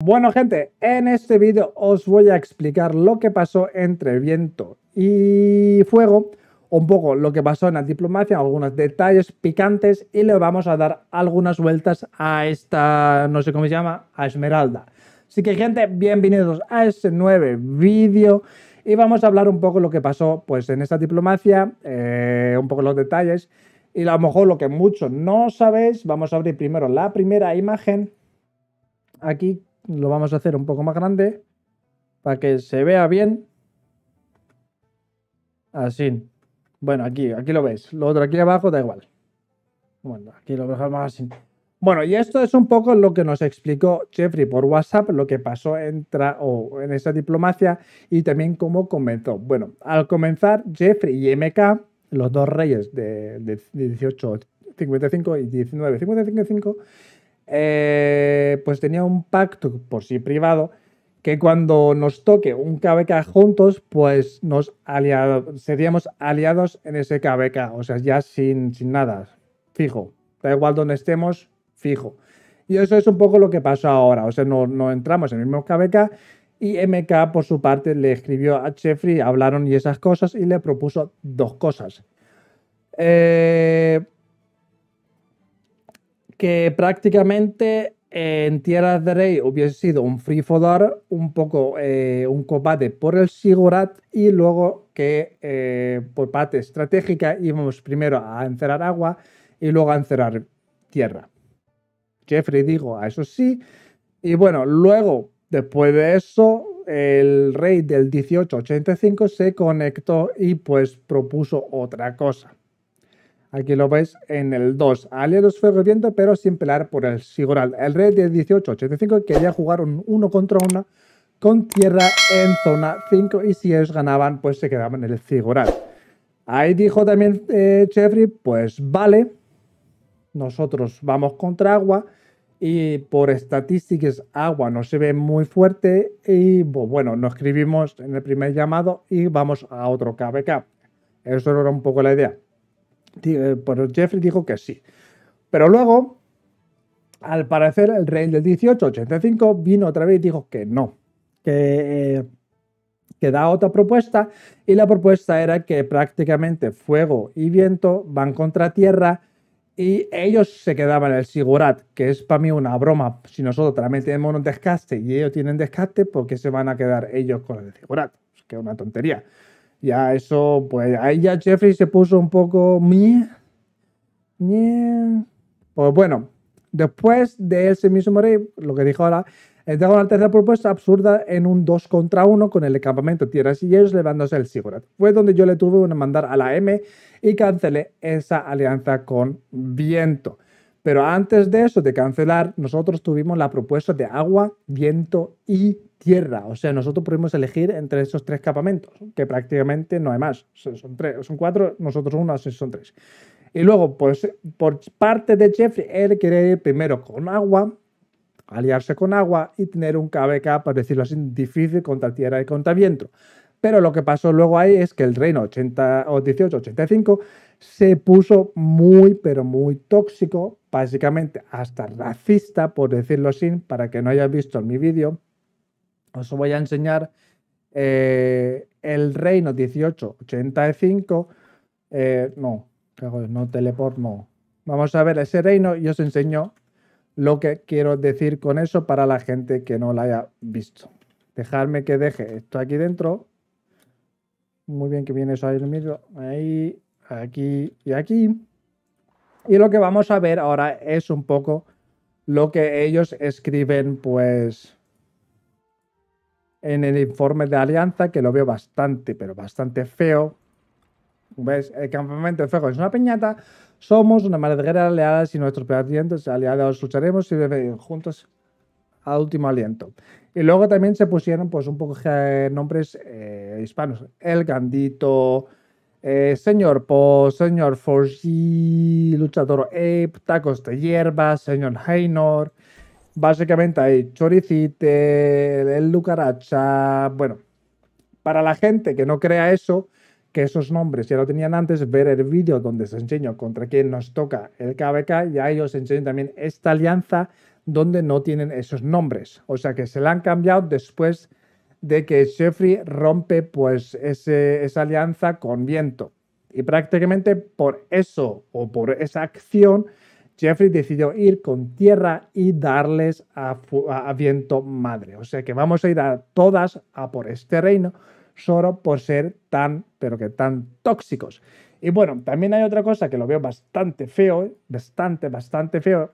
Bueno gente, en este vídeo os voy a explicar lo que pasó entre viento y fuego, un poco lo que pasó en la diplomacia, algunos detalles picantes y le vamos a dar algunas vueltas a esta, no sé cómo se llama, a Esmeralda. Así que gente, bienvenidos a este nuevo vídeo y vamos a hablar un poco lo que pasó pues en esta diplomacia, eh, un poco los detalles y a lo mejor lo que muchos no sabéis, vamos a abrir primero la primera imagen aquí lo vamos a hacer un poco más grande para que se vea bien. Así. Bueno, aquí, aquí lo veis. Lo otro aquí abajo da igual. Bueno, aquí lo dejamos así. Bueno, y esto es un poco lo que nos explicó Jeffrey por WhatsApp, lo que pasó en, en esa diplomacia y también cómo comenzó. Bueno, al comenzar, Jeffrey y MK, los dos reyes de, de 1855 y 1955, eh, pues tenía un pacto por sí privado que cuando nos toque un KBK juntos, pues nos seríamos aliados en ese KBK, o sea, ya sin, nada, fijo, da igual donde estemos, fijo. Y eso es un poco lo que pasó ahora, o sea, no, no entramos en el mismo KBK y MK por su parte le escribió a Jeffrey, hablaron y esas cosas y le propuso dos cosas. Eh, que prácticamente eh, en Tierra de Rey hubiese sido un free for all, un poco eh, un combate por el Sigurat y luego que eh, por parte estratégica íbamos primero a encerrar agua y luego a encerrar tierra. Jeffrey dijo a ah, eso sí. Y bueno, luego, después de eso, el rey del 1885 se conectó y pues propuso otra cosa. Aquí lo veis en el 2. fue reviento pero sin pelar por el Sigural. El red de 1885 que ya jugaron 1 contra 1 con tierra en zona 5 y si ellos ganaban, pues se quedaban en el Sigural. Ahí dijo también Jeffrey, eh, pues vale, nosotros vamos contra agua y por estadísticas agua no se ve muy fuerte y bueno, nos escribimos en el primer llamado y vamos a otro KBK. Eso era un poco la idea. Eh, Jeffrey dijo que sí. Pero luego, al parecer, el rey del 1885 vino otra vez y dijo que no. Eh, que, da otra propuesta. Y la propuesta era que prácticamente fuego y viento van contra tierra y ellos se quedaban el Sigurat, que es para mí una broma. Si nosotros también tenemos un descaste y ellos tienen descaste, ¿por qué se van a quedar ellos con el Sigurat? que es una tontería ya eso, pues ahí ya Jeffrey se puso un poco... Pues bueno, después de ese mismo rey, lo que dijo ahora, tengo una tercera propuesta absurda en un 2 contra 1 con el campamento Tierras y ellos levándose el Sigurd. Fue donde yo le tuve que mandar a la M y cancelé esa alianza con Viento. Pero antes de eso, de cancelar, nosotros tuvimos la propuesta de agua, viento y tierra. O sea, nosotros pudimos elegir entre esos tres campamentos, que prácticamente no hay más. son, tres, son cuatro, nosotros uno, así son tres. Y luego, pues, por parte de Jeffrey, él quiere ir primero con agua, aliarse con agua y tener un KBK, por decirlo así, difícil contra tierra y contra viento. Pero lo que pasó luego ahí es que el reino 80, 1885 se puso muy, pero muy tóxico, básicamente hasta racista, por decirlo así, para que no hayas visto mi vídeo. Os voy a enseñar eh, el Reino 1885. Eh, no, no teleport, no. Vamos a ver ese reino y os enseño lo que quiero decir con eso para la gente que no lo haya visto. Dejadme que deje esto aquí dentro. Muy bien que viene eso ahí. Ahí aquí y aquí. Y lo que vamos a ver ahora es un poco lo que ellos escriben, pues, en el informe de Alianza, que lo veo bastante, pero bastante feo. ¿Ves? El campamento de fuego es una piñata. Somos una madriguera aliada y nuestros parientes aliados lucharemos y juntos al último aliento. Y luego también se pusieron pues un poco de nombres eh, hispanos. El Gandito, eh, señor Po, señor Forgi, luchador Ape, tacos de hierba, señor Heinor. Básicamente hay choricite, el lucaracha. Bueno, para la gente que no crea eso, que esos nombres ya lo tenían antes, ver el vídeo donde se enseño contra quién nos toca el KBK y ellos enseñan también esta alianza donde no tienen esos nombres. O sea que se la han cambiado después de que Jeffrey rompe pues esa alianza con viento. Y prácticamente por eso o por esa acción, Jeffrey decidió ir con tierra y darles a, viento madre. O sea que vamos a ir a todas a por este reino solo por ser tan, pero que tan tóxicos. Y bueno, también hay otra cosa que lo veo bastante feo, bastante, bastante feo.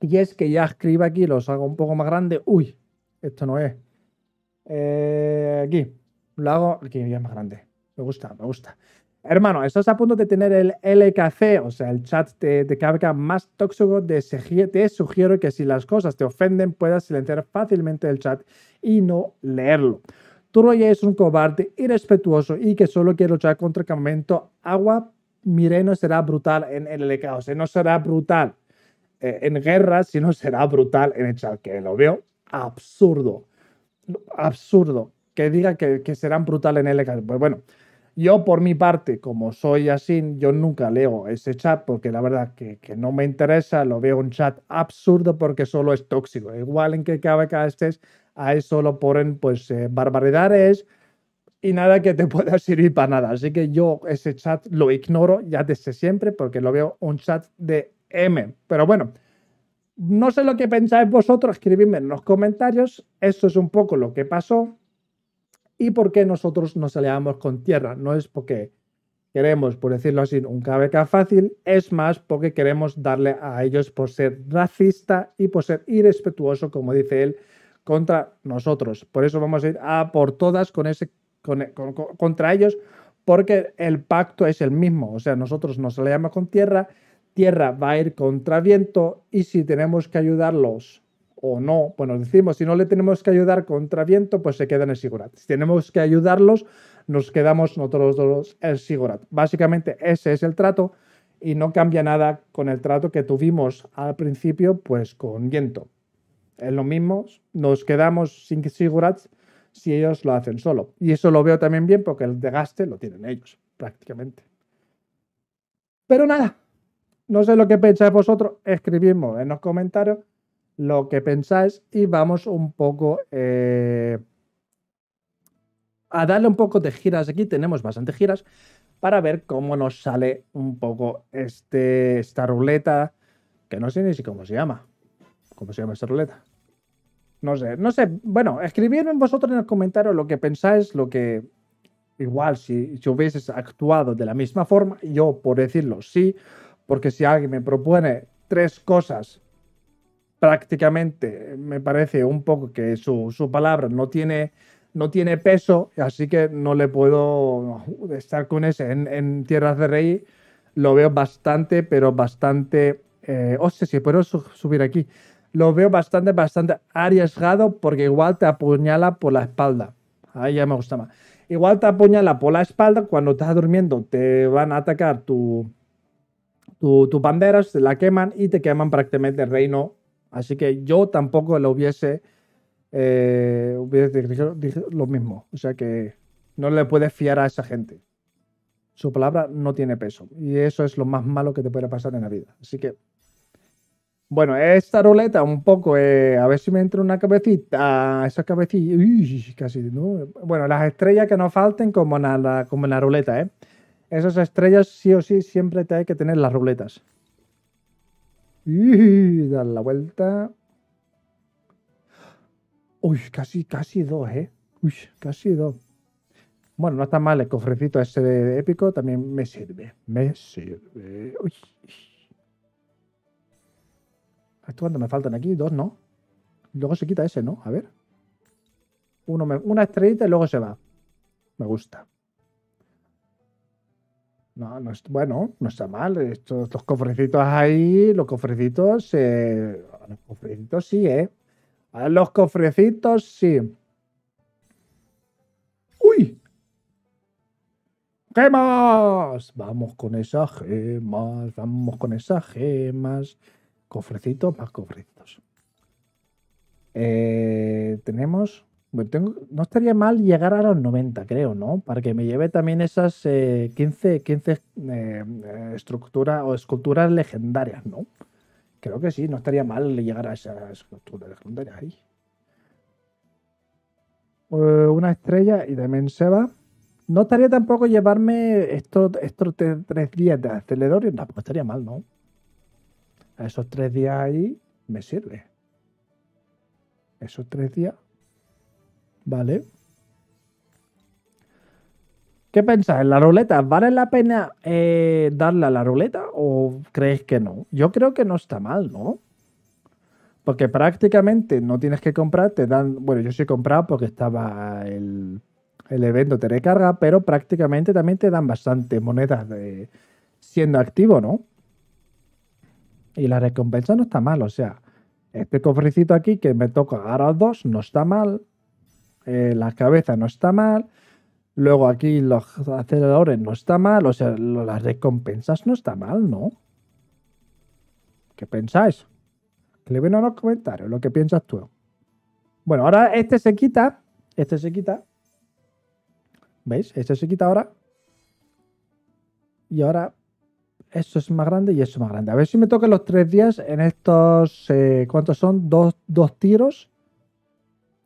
Y es que ya escriba aquí, los hago un poco más grande. Uy, esto no es. Eh, aquí. Lo hago. Aquí ya es más grande. Me gusta, me gusta. Hermano, estás a punto de tener el LKC, o sea, el chat de, de más tóxico de Te sugiero que si las cosas te ofenden, puedas silenciar fácilmente el chat y no leerlo. tu ya es un cobarde irrespetuoso y que solo quiere luchar contra el campamento agua. mire, no será brutal en el LK, o sea, no será brutal eh, en guerra, sino será brutal en el chat, que lo veo absurdo absurdo que diga que, serán brutales en el Pues bueno, yo por mi parte, como soy así, yo nunca leo ese chat porque la verdad que, no me interesa, lo veo un chat absurdo porque solo es tóxico. Igual en que cada estés, ahí solo ponen pues eh, barbaridades y nada que te pueda servir para nada. Así que yo ese chat lo ignoro ya desde siempre porque lo veo un chat de M. Pero bueno. No sé lo que pensáis vosotros, escribidme en los comentarios. Esto es un poco lo que pasó y por qué nosotros nos alejamos con tierra. No es porque queremos, por decirlo así, un KBK fácil, es más porque queremos darle a ellos por ser racista y por ser irrespetuoso, como dice él, contra nosotros. Por eso vamos a ir a por todas con ese, contra ellos, porque el pacto es el mismo. O sea, nosotros nos alejamos con tierra, tierra va a ir contra viento y si tenemos que ayudarlos o no, bueno, decimos, si no le tenemos que ayudar contra viento, pues se quedan en Sigurat. Si tenemos que ayudarlos, nos quedamos nosotros dos en Sigurat. Básicamente ese es el trato y no cambia nada con el trato que tuvimos al principio, pues con viento. Es lo mismo, nos quedamos sin Sigurat si ellos lo hacen solo. Y eso lo veo también bien porque el desgaste lo tienen ellos, prácticamente. Pero nada, no sé lo que pensáis vosotros, escribidme en los comentarios lo que pensáis y vamos un poco eh, a darle un poco de giras. Aquí tenemos bastante giras para ver cómo nos sale un poco este, esta ruleta, que no sé ni si cómo se llama. ¿Cómo se llama esta ruleta? No sé, no sé. Bueno, escribidme vosotros en los comentarios lo que pensáis, lo que... Igual, si, si hubieses actuado de la misma forma, yo por decirlo sí, porque si alguien me propone tres cosas, prácticamente me parece un poco que su, su palabra no tiene, no tiene peso, así que no le puedo estar con ese. En, Tierras de Rey lo veo bastante, pero bastante... Eh, sé si puedo subir aquí. Lo veo bastante, bastante arriesgado porque igual te apuñala por la espalda. Ahí ya me gusta más. Igual te apuñala por la espalda cuando estás durmiendo. Te van a atacar tu, tus tu banderas, la queman y te queman prácticamente el reino. Así que yo tampoco lo hubiese, eh, lo mismo. O sea que no le puedes fiar a esa gente. Su palabra no tiene peso. Y eso es lo más malo que te puede pasar en la vida. Así que, bueno, esta ruleta un poco, eh, a ver si me entra una cabecita. Esa uy, casi, ¿no? Bueno, las estrellas que nos falten como en la, como en la ruleta, ¿eh? Esas estrellas sí o sí siempre te hay que tener las ruletas. Y dar la vuelta. Uy, casi, casi dos, ¿eh? Uy, casi dos. Bueno, no está mal el cofrecito ese de, épico, también me sirve. Me sirve. Uy. ¿Cuánto me faltan aquí? Dos, ¿no? Luego se quita ese, ¿no? A ver. una estrellita y luego se va. Me gusta. No, no es, bueno, no está mal. Estos, los cofrecitos ahí, los cofrecitos, eh, los cofrecitos sí, ¿eh? A los cofrecitos sí. ¡Uy! ¡Gemas! Vamos con esas gemas, vamos con esas gemas. Cofrecitos más cofrecitos. Eh, tenemos no estaría mal llegar a los 90, creo, ¿no? Para que me lleve también esas 15, eh, eh, estructuras o esculturas legendarias, ¿no? Creo que sí, no estaría mal llegar a esas esculturas legendarias ahí. Eh, una estrella y de se va. No estaría tampoco llevarme estos, estos tres días de acelerador, no, pues estaría mal, ¿no? A esos tres días ahí me sirve. Esos tres días Vale. ¿Qué pensáis? ¿La ruleta? ¿Vale la pena eh, darle a la ruleta o crees que no? Yo creo que no está mal, ¿no? Porque prácticamente no tienes que comprar, te dan. Bueno, yo sí he comprado porque estaba el, evento de recarga, pero prácticamente también te dan bastante monedas de, siendo activo, ¿no? Y la recompensa no está mal, o sea, este cofrecito aquí que me toca agarrar dos no está mal. Eh, la cabeza no está mal, luego aquí los aceleradores no está mal, o sea, las recompensas no está mal, ¿no? ¿Qué pensáis? ven a los comentarios lo que piensas tú. Bueno, ahora este se quita, este se quita. ¿Veis? Este se quita ahora. Y ahora esto es más grande y esto es más grande. A ver si me tocan los tres días en estos, eh, ¿cuántos son? dos tiros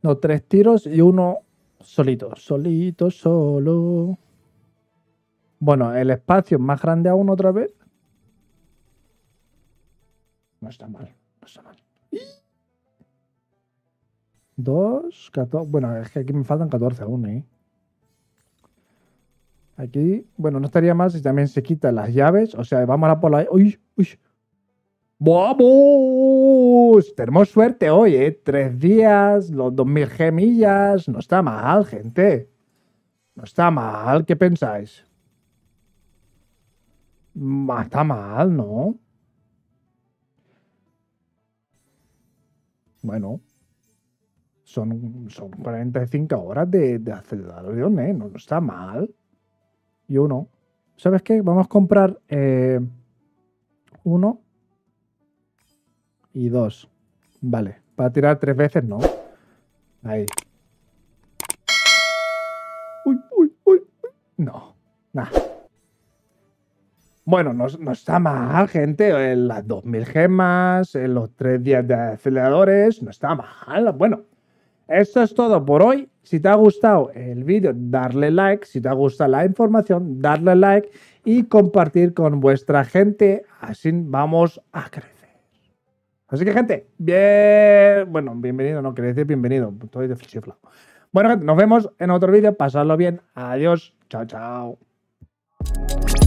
no, tres tiros y uno solito. Solito, solo. Bueno, el espacio es más grande aún otra vez. No está mal, no está mal. Dos, catorce... Bueno, es que aquí me faltan 14 aún, ¿eh? Aquí, bueno, no estaría mal si también se quitan las llaves. O sea, vamos a por la. ¿eh? ¡Uy! ¡Uy! ¡Vamos! Tenemos suerte hoy, ¿eh? Tres días, los 2000 gemillas. No está mal, gente. No está mal, ¿qué pensáis? Mm, está mal, ¿no? Bueno, son, son 45 horas de, de aceleración, ¿eh? No, está mal. Y uno. ¿Sabes qué? Vamos a comprar eh, uno y dos. Vale. ¿Para tirar tres veces? No. Ahí. Uy, uy, uy. No. Nada. Bueno, no está mal, gente. Las 2000 gemas, en eh, los tres días de aceleradores, no está mal. Bueno, esto es todo por hoy. Si te ha gustado el vídeo, darle like. Si te ha gustado la información, darle like y compartir con vuestra gente. Así vamos a crecer. Así que, gente, bien. Bueno, bienvenido, no quería decir bienvenido, estoy de Bueno, gente, nos vemos en otro vídeo. Pasadlo bien. Adiós. Chao, chao.